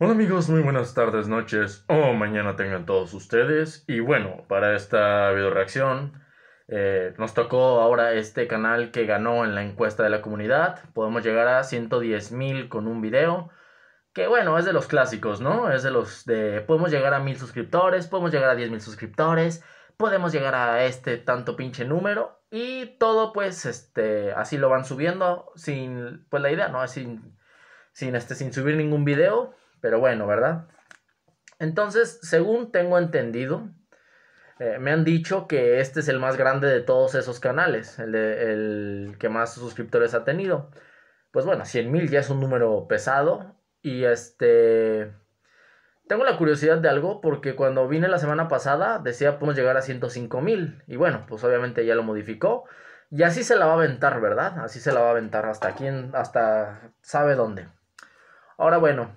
Hola amigos, muy buenas tardes, noches o mañana tengan todos ustedes. Y bueno, para esta video reacción eh, nos tocó ahora este canal que ganó en la encuesta de la comunidad. Podemos llegar a 110 mil con un video. Que bueno, es de los clásicos, ¿no? Es de los de... Podemos llegar a mil suscriptores, podemos llegar a 10 mil suscriptores, podemos llegar a este tanto pinche número. Y todo pues este, así lo van subiendo sin... Pues la idea, ¿no? Sin, sin, este, sin subir ningún video pero bueno, ¿verdad? Entonces, según tengo entendido, eh, me han dicho que este es el más grande de todos esos canales, el, que más suscriptores ha tenido. Pues bueno, 100,000 mil ya es un número pesado. Y este... Tengo la curiosidad de algo porque cuando vine la semana pasada decía podemos llegar a 105 mil. Y bueno, pues obviamente ya lo modificó. Y así se la va a aventar, ¿verdad? Así se la va a aventar hasta quién hasta sabe dónde. Ahora bueno,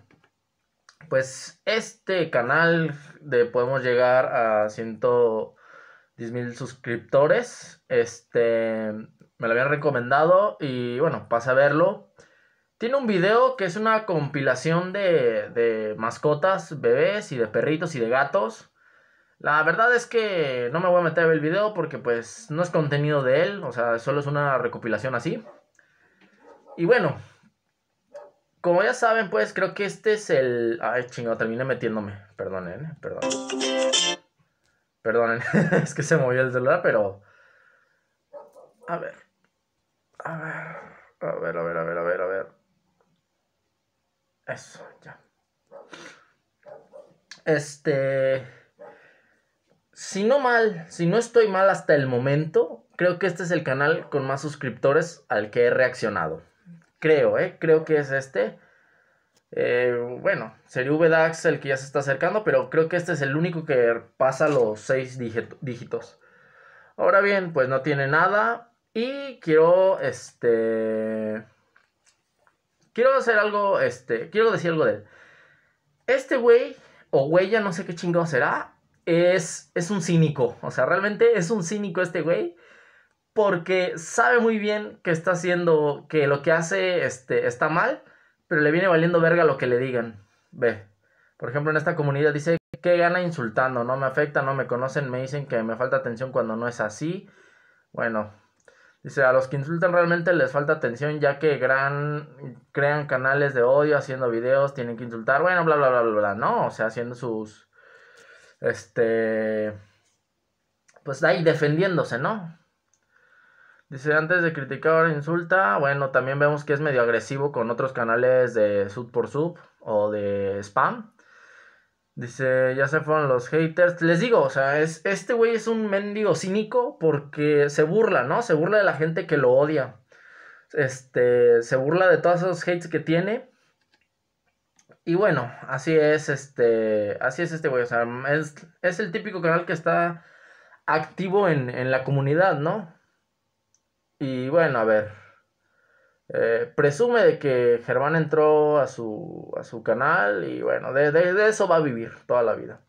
pues este canal de podemos llegar a 110 mil suscriptores. Este, me lo habían recomendado y bueno, pasa a verlo. Tiene un video que es una compilación de, de mascotas, bebés y de perritos y de gatos. La verdad es que no me voy a meter a ver el video porque pues no es contenido de él, o sea, solo es una recopilación así. Y bueno, como ya saben, pues creo que este es el. Ay, chingo, terminé metiéndome. Perdonen, eh, perdón. Perdonen, es que se movió el celular, pero. ver. A ver. A ver, a ver, a ver, a ver, a ver. Eso, ya. Este. Si no mal, si no estoy mal hasta el momento, creo que este es el canal con más suscriptores al que he reaccionado. Creo, ¿eh? Creo que es este. Eh, bueno, sería VDAX el que ya se está acercando, pero creo que este es el único que pasa los 6 dígitos. Ahora bien, pues no tiene nada. Y quiero, este... Quiero hacer algo, este... Quiero decir algo de él. Este güey, o güey, ya no sé qué chingado será, es, es un cínico. O sea, realmente es un cínico este güey porque sabe muy bien que está haciendo, que lo que hace este, está mal, pero le viene valiendo verga lo que le digan. Ve, por ejemplo, en esta comunidad dice, ¿qué gana insultando? No me afecta, no me conocen, me dicen que me falta atención cuando no es así. Bueno, dice, a los que insultan realmente les falta atención ya que gran, crean canales de odio haciendo videos, tienen que insultar, bueno, bla, bla, bla, bla, bla, no, o sea, haciendo sus, este, pues ahí defendiéndose, ¿no? Dice, antes de criticar ahora insulta, bueno, también vemos que es medio agresivo con otros canales de sub por sub o de spam. Dice, ya se fueron los haters. Les digo, o sea, este güey es un mendigo cínico porque se burla, ¿no? Se burla de la gente que lo odia. Este, se burla de todos esos hates que tiene. Y bueno, así es este, así es este güey, o sea, es, el típico canal que está activo en, en la comunidad, ¿no? Y bueno, a ver. Eh, presume de que Germán entró a su, canal y bueno, de, eso va a vivir toda la vida.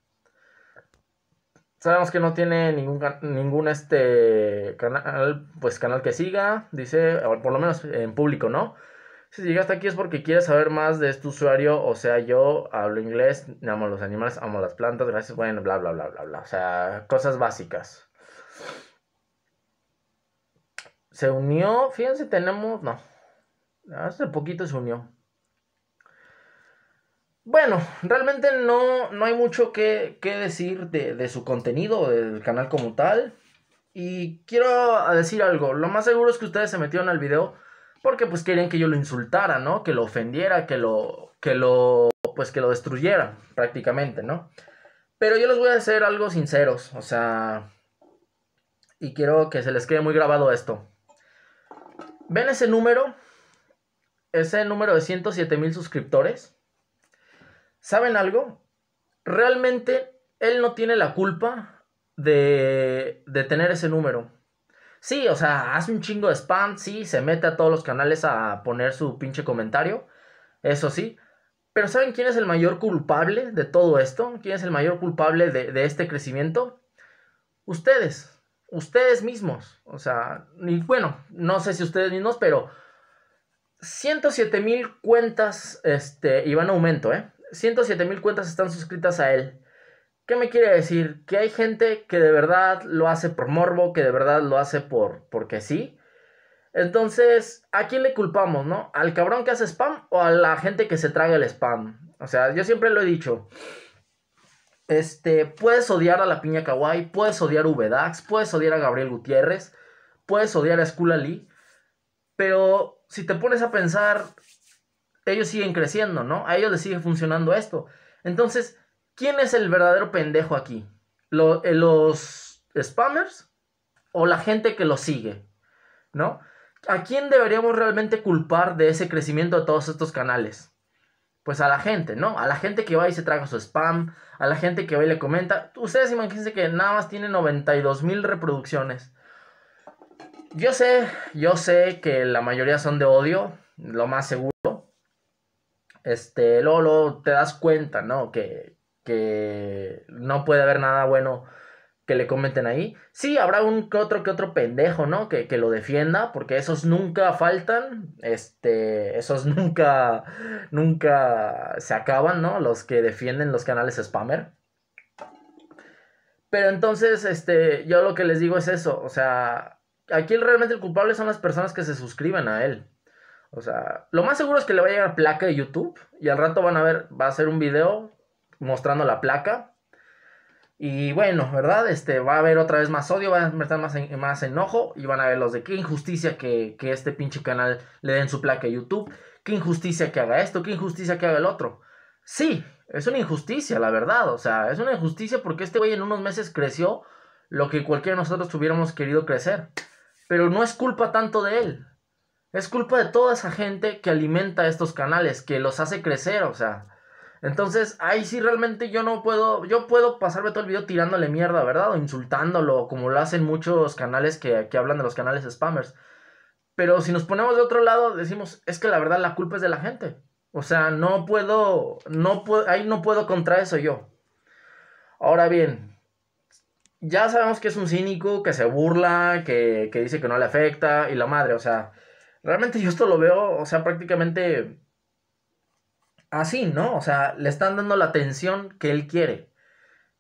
Sabemos que no tiene ningún, ningún este canal, pues canal que siga, dice, por lo menos en público, ¿no? Si llegaste aquí es porque quieres saber más de este usuario, o sea, yo hablo inglés, amo los animales, amo las plantas, gracias, bueno, bla, bla, bla, bla, bla, o sea, cosas básicas. Se unió, fíjense, tenemos, no, hace poquito se unió. Bueno, realmente no, no hay mucho que, decir de, su contenido, del canal como tal. Y quiero decir algo, lo más seguro es que ustedes se metieron al video porque pues querían que yo lo insultara, ¿no? Que lo ofendiera, que lo, que lo, pues que lo destruyera prácticamente, ¿no? Pero yo les voy a hacer algo sinceros, o sea, y quiero que se les quede muy grabado esto ven ese número, ese número de 107 mil suscriptores. ¿Saben algo? Realmente él no tiene la culpa de, de tener ese número. Sí, o sea, hace un chingo de spam, sí, se mete a todos los canales a poner su pinche comentario, eso sí. Pero ¿saben quién es el mayor culpable de todo esto? ¿Quién es el mayor culpable de, de este crecimiento? Ustedes ustedes mismos. O sea, bueno, no sé si ustedes mismos, pero 107 mil cuentas, este, y van a aumento, ¿eh? 107 mil cuentas están suscritas a él. ¿Qué me quiere decir? Que hay gente que de verdad lo hace por morbo, que de verdad lo hace por porque sí. Entonces, ¿a quién le culpamos, no? ¿Al cabrón que hace spam o a la gente que se traga el spam? O sea, yo siempre lo he dicho. Este, puedes odiar a la piña kawaii, puedes odiar a Ubedax, puedes odiar a Gabriel Gutiérrez, puedes odiar a Skula Lee, pero si te pones a pensar, ellos siguen creciendo, ¿no? A ellos les sigue funcionando esto. Entonces, ¿quién es el verdadero pendejo aquí? ¿Los, eh, los spammers o la gente que los sigue? ¿No? ¿A quién deberíamos realmente culpar de ese crecimiento de todos estos canales? pues a la gente, ¿no? A la gente que va y se traga su spam, a la gente que va y le comenta. Ustedes imagínense que nada más tiene 92 mil reproducciones. Yo sé, yo sé que la mayoría son de odio, lo más seguro. Este, luego, te das cuenta, ¿no? Que, que no puede haber nada bueno le comenten ahí. Sí, habrá un que otro que otro pendejo, ¿no? Que, que, lo defienda, porque esos nunca faltan, este, esos nunca, nunca se acaban, ¿no? Los que defienden los canales spammer. Pero entonces, este, yo lo que les digo es eso, o sea, aquí realmente el culpable son las personas que se suscriben a él. O sea, lo más seguro es que le va a llegar placa de YouTube y al rato van a ver, va a hacer un video mostrando la placa y bueno, ¿verdad? Este, va a haber otra vez más odio, va a meter más, más enojo y van a ver los de qué injusticia que, que este pinche canal le den su placa a YouTube, qué injusticia que haga esto, qué injusticia que haga el otro. Sí, es una injusticia, la verdad, o sea, es una injusticia porque este güey en unos meses creció lo que cualquiera de nosotros tuviéramos querido crecer. Pero no es culpa tanto de él, es culpa de toda esa gente que alimenta estos canales, que los hace crecer, o sea, entonces, ahí sí realmente yo no puedo, yo puedo pasarme todo el video tirándole mierda, ¿verdad? O insultándolo, como lo hacen muchos canales que, aquí hablan de los canales spammers. Pero si nos ponemos de otro lado, decimos, es que la verdad la culpa es de la gente. O sea, no puedo, no puedo, ahí no puedo contra eso yo. Ahora bien, ya sabemos que es un cínico, que se burla, que, que dice que no le afecta y la madre, o sea, realmente yo esto lo veo, o sea, prácticamente así, ¿no? O sea, le están dando la atención que él quiere.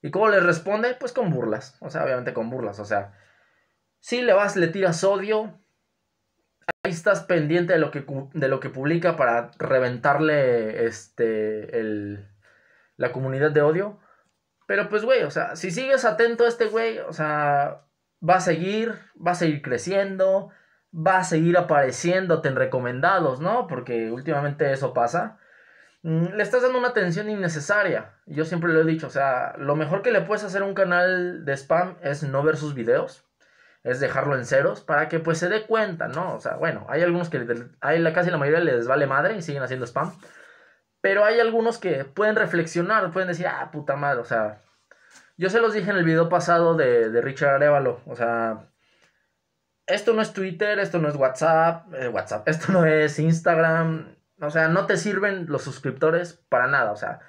¿Y cómo le responde? Pues con burlas. O sea, obviamente con burlas. O sea, si le vas, le tiras odio. Ahí estás pendiente de lo que, de lo que publica para reventarle este, la comunidad de odio. Pero pues, güey, o sea, si sigues atento a este güey, o sea, va a seguir, va a seguir creciendo, va a seguir apareciéndote en recomendados, ¿no? Porque últimamente eso pasa. Mm, le estás dando una atención innecesaria. Yo siempre lo he dicho, o sea, lo mejor que le puedes hacer a un canal de spam es no ver sus videos, es dejarlo en ceros para que pues se dé cuenta, ¿no? O sea, bueno, hay algunos que hay la, casi la mayoría les vale madre y siguen haciendo spam, pero hay algunos que pueden reflexionar, pueden decir, ah, puta madre, o sea, yo se los dije en el video pasado de, Richard Arévalo o sea, esto no es Twitter, esto no es WhatsApp, eh, WhatsApp, esto no es Instagram, o sea, no te sirven los suscriptores para nada. O sea,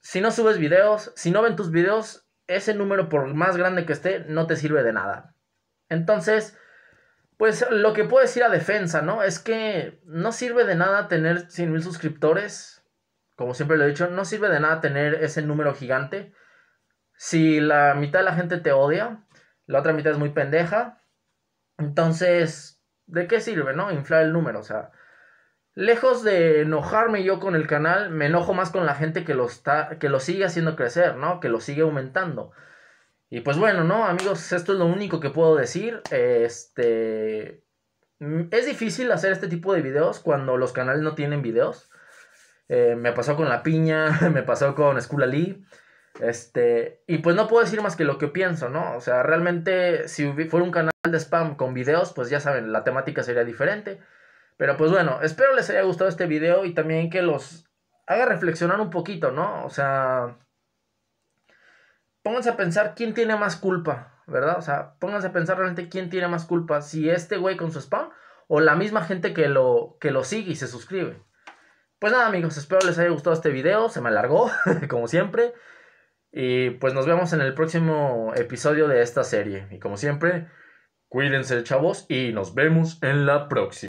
si no subes videos, si no ven tus videos, ese número, por más grande que esté, no te sirve de nada. Entonces, pues lo que puedo decir a defensa, ¿no? Es que no sirve de nada tener 100,000 suscriptores. Como siempre lo he dicho, no sirve de nada tener ese número gigante. Si la mitad de la gente te odia, la otra mitad es muy pendeja. Entonces, ¿de qué sirve, no? Inflar el número, o sea lejos de enojarme yo con el canal, me enojo más con la gente que lo, está, que lo sigue haciendo crecer, ¿no? Que lo sigue aumentando. Y pues bueno, ¿no? Amigos, esto es lo único que puedo decir. Este... Mm, es difícil hacer este tipo de videos cuando los canales no tienen videos. Eh, me pasó con La Piña, me pasó con Skula Lee. Este, y pues no puedo decir más que lo que pienso, ¿no? O sea, realmente si fuera un canal de spam con videos, pues ya saben, la temática sería diferente. Pero pues bueno, espero les haya gustado este video y también que los haga reflexionar un poquito, ¿no? O sea, pónganse a pensar quién tiene más culpa, ¿verdad? O sea, pónganse a pensar realmente quién tiene más culpa, si este güey con su spam o la misma gente que lo, que lo sigue y se suscribe. Pues nada amigos, espero les haya gustado este video, se me alargó, como siempre. Y pues nos vemos en el próximo episodio de esta serie. Y como siempre, cuídense chavos y nos vemos en la próxima.